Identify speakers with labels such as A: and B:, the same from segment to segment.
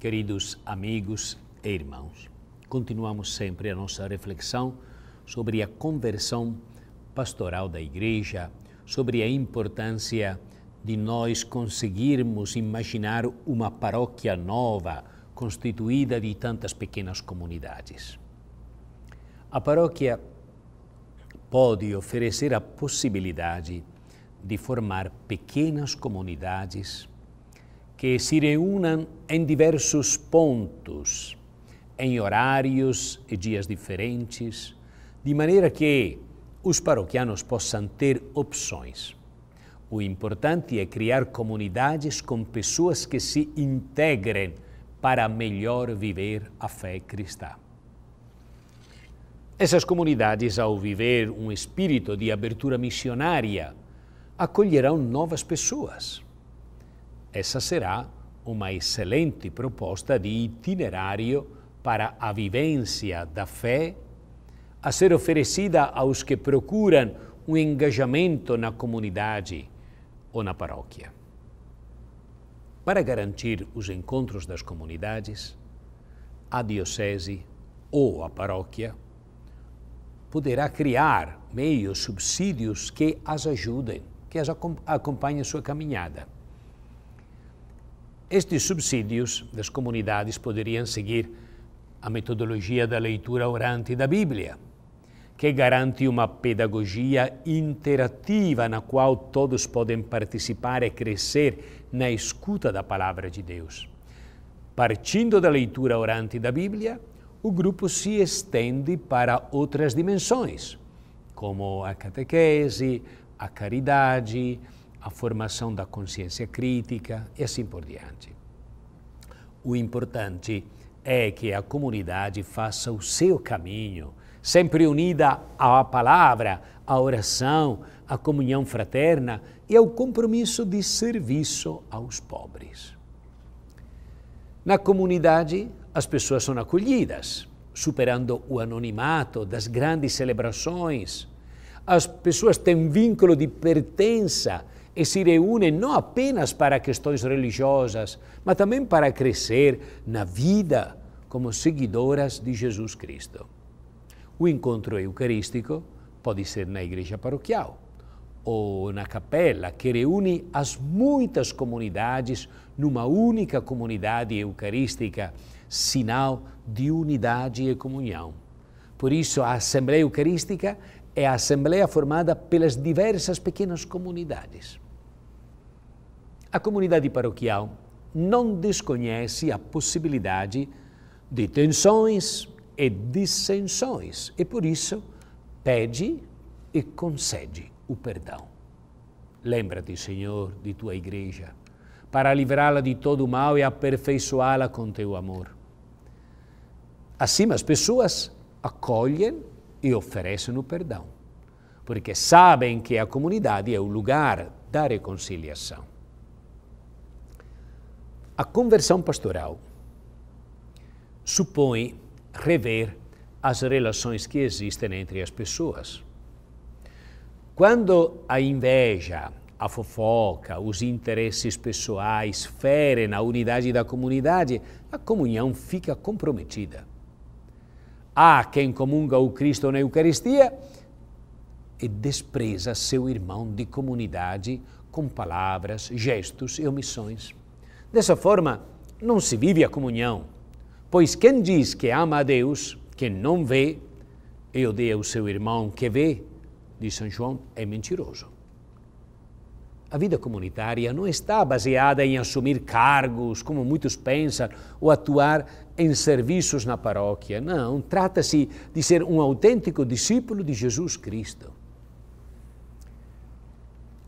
A: Queridos amigos e irmãos, continuamos sempre a nossa reflexão sobre a conversão pastoral da Igreja, sobre a importância de nós conseguirmos imaginar uma paróquia nova constituída de tantas pequenas comunidades. A paróquia pode oferecer a possibilidade de formar pequenas comunidades que se reúnam em diversos pontos, em horários e dias diferentes, de maneira que os paroquianos possam ter opções. O importante é criar comunidades com pessoas que se integrem para melhor viver a fé cristã. Essas comunidades, ao viver um espírito de abertura missionária, acolherão novas pessoas essa será uma excelente proposta de itinerário para a vivência da fé, a ser oferecida aos que procuram um engajamento na comunidade ou na paróquia. Para garantir os encontros das comunidades, a diocese ou a paróquia poderá criar meios, subsídios que as ajudem, que as acompanhem sua caminhada. Estes subsídios das comunidades poderiam seguir a metodologia da leitura orante da Bíblia, que garante uma pedagogia interativa na qual todos podem participar e crescer na escuta da palavra de Deus. Partindo da leitura orante da Bíblia, o grupo se estende para outras dimensões, como a catequese, a caridade, a formação da consciência crítica e assim por diante. O importante é que a comunidade faça o seu caminho, sempre unida à palavra, à oração, à comunhão fraterna e ao compromisso de serviço aos pobres. Na comunidade, as pessoas são acolhidas, superando o anonimato das grandes celebrações. As pessoas têm um vínculo de pertença e se reúnem não apenas para questões religiosas, mas também para crescer na vida como seguidoras de Jesus Cristo. O encontro eucarístico pode ser na igreja paroquial ou na capela, que reúne as muitas comunidades numa única comunidade eucarística, sinal de unidade e comunhão. Por isso, a Assembleia Eucarística é a Assembleia formada pelas diversas pequenas comunidades a comunidade paroquial não desconhece a possibilidade de tensões e dissensões e, por isso, pede e concede o perdão. Lembra-te, Senhor, de tua igreja, para livrá-la de todo o mal e aperfeiçoá-la com teu amor. Assim, as pessoas acolhem e oferecem o perdão, porque sabem que a comunidade é o lugar da reconciliação. A conversão pastoral supõe rever as relações que existem entre as pessoas. Quando a inveja, a fofoca, os interesses pessoais ferem a unidade da comunidade, a comunhão fica comprometida. Há quem comunga o Cristo na Eucaristia e despreza seu irmão de comunidade com palavras, gestos e omissões. Dessa forma, não se vive a comunhão, pois quem diz que ama a Deus, que não vê, e odeia o seu irmão que vê, diz São João, é mentiroso. A vida comunitária não está baseada em assumir cargos, como muitos pensam, ou atuar em serviços na paróquia. Não, trata-se de ser um autêntico discípulo de Jesus Cristo.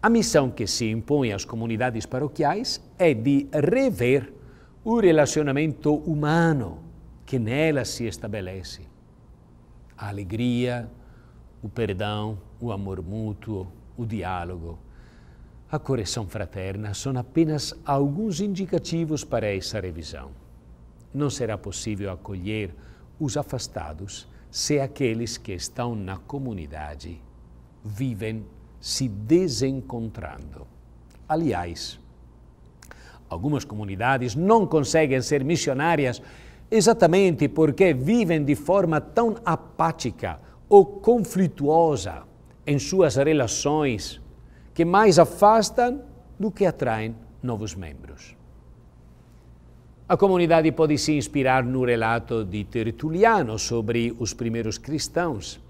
A: A missão que se impõe às comunidades paroquiais é de rever o relacionamento humano que nela se estabelece. A alegria, o perdão, o amor mútuo, o diálogo, a correção fraterna são apenas alguns indicativos para essa revisão. Não será possível acolher os afastados se aqueles que estão na comunidade vivem se desencontrando. Aliás, algumas comunidades não conseguem ser missionárias exatamente porque vivem de forma tão apática ou conflituosa em suas relações que mais afastam do que atraem novos membros. A comunidade pode se inspirar no relato de Tertuliano sobre os primeiros cristãos.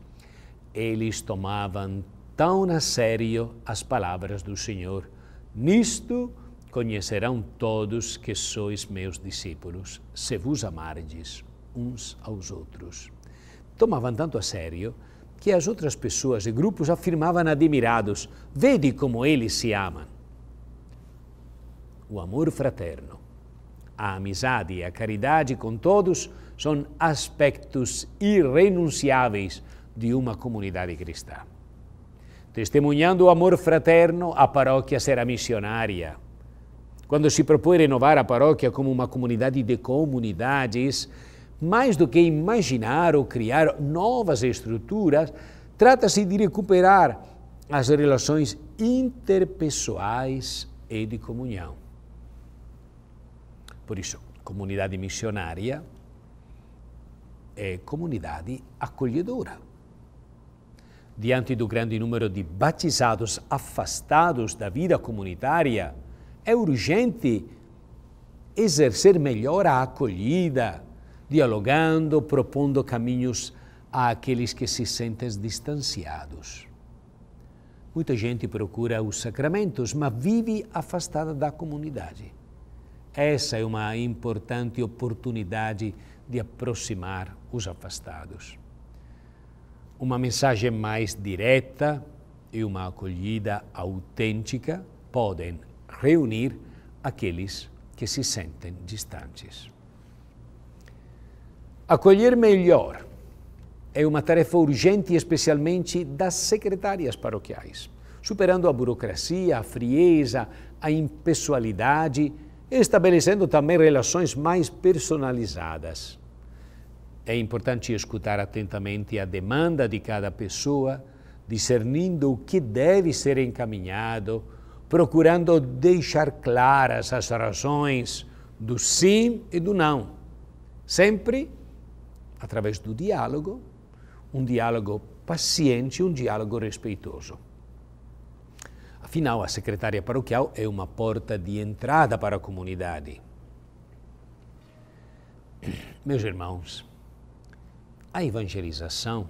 A: Eles tomavam tão a sério as palavras do Senhor. Nisto conhecerão todos que sois meus discípulos, se vos amardes uns aos outros. Tomavam tanto a sério que as outras pessoas e grupos afirmavam admirados: Vede como eles se amam. O amor fraterno, a amizade e a caridade com todos são aspectos irrenunciáveis de uma comunidade cristã testemunhando o amor fraterno, a paróquia será missionária. Quando se propõe renovar a paróquia como uma comunidade de comunidades, mais do que imaginar ou criar novas estruturas, trata-se de recuperar as relações interpessoais e de comunhão. Por isso, comunidade missionária é comunidade acolhedora diante do grande número de batizados afastados da vida comunitária, é urgente exercer melhor a acolhida, dialogando, propondo caminhos àqueles que se sentem distanciados. Muita gente procura os sacramentos, mas vive afastada da comunidade. Essa é uma importante oportunidade de aproximar os afastados uma mensagem mais direta e uma acolhida autêntica podem reunir aqueles que se sentem distantes. Acolher melhor é uma tarefa urgente, especialmente das secretárias paroquiais, superando a burocracia, a frieza, a impessoalidade, estabelecendo também relações mais personalizadas. É importante escutar atentamente a demanda de cada pessoa, discernindo o que deve ser encaminhado, procurando deixar claras as razões do sim e do não. Sempre através do diálogo, um diálogo paciente, um diálogo respeitoso. Afinal, a secretária paroquial é uma porta de entrada para a comunidade. Meus irmãos, a evangelização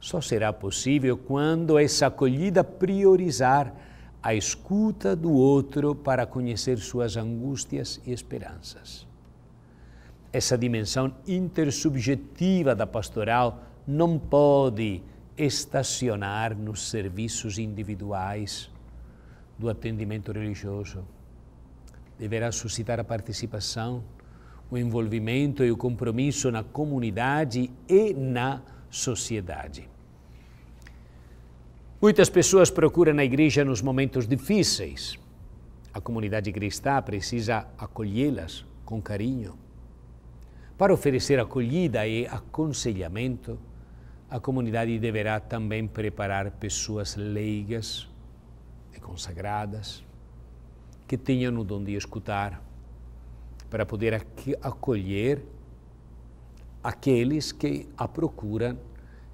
A: só será possível quando essa acolhida priorizar a escuta do outro para conhecer suas angústias e esperanças. Essa dimensão intersubjetiva da pastoral não pode estacionar nos serviços individuais do atendimento religioso. Deverá suscitar a participação o envolvimento e o compromisso na comunidade e na sociedade. Muitas pessoas procuram a igreja nos momentos difíceis. A comunidade cristã precisa acolhê-las com carinho. Para oferecer acolhida e aconselhamento, a comunidade deverá também preparar pessoas leigas e consagradas que tenham o dom de escutar, para poder acolher aqueles que a procuram,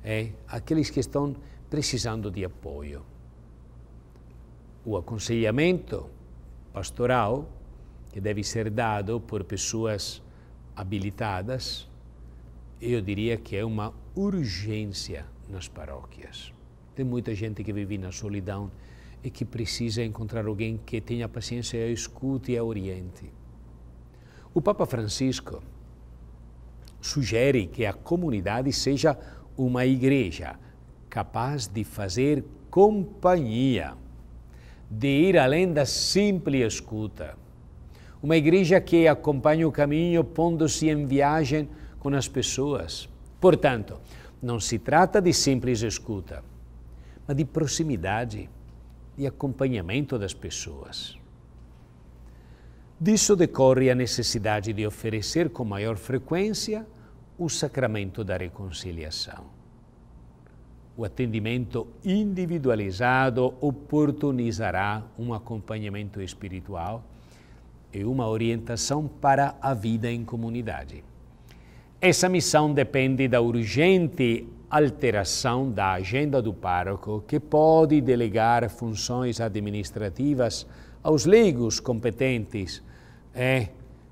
A: é, aqueles que estão precisando de apoio. O aconselhamento pastoral, que deve ser dado por pessoas habilitadas, eu diria que é uma urgência nas paróquias. Tem muita gente que vive na solidão e que precisa encontrar alguém que tenha paciência, a escute e a oriente. O Papa Francisco sugere que a comunidade seja uma igreja capaz de fazer companhia, de ir além da simples escuta. Uma igreja que acompanha o caminho pondo-se em viagem com as pessoas. Portanto, não se trata de simples escuta, mas de proximidade, de acompanhamento das pessoas. Disso decorre a necessidade de oferecer com maior frequência o sacramento da reconciliação. O atendimento individualizado oportunizará um acompanhamento espiritual e uma orientação para a vida em comunidade. Essa missão depende da urgente alteração da agenda do pároco, que pode delegar funções administrativas aos leigos competentes, é,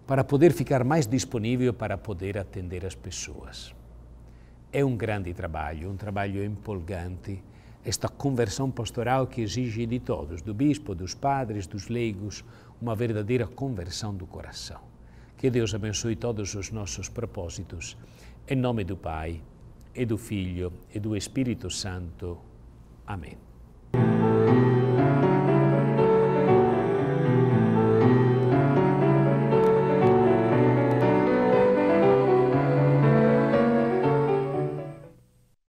A: para poder ficar mais disponível para poder atender as pessoas. É um grande trabalho, um trabalho empolgante, esta conversão pastoral que exige de todos, do bispo, dos padres, dos leigos, uma verdadeira conversão do coração. Que Deus abençoe todos os nossos propósitos. Em nome do Pai, e do Figlio e do Spirito Santo. Amen.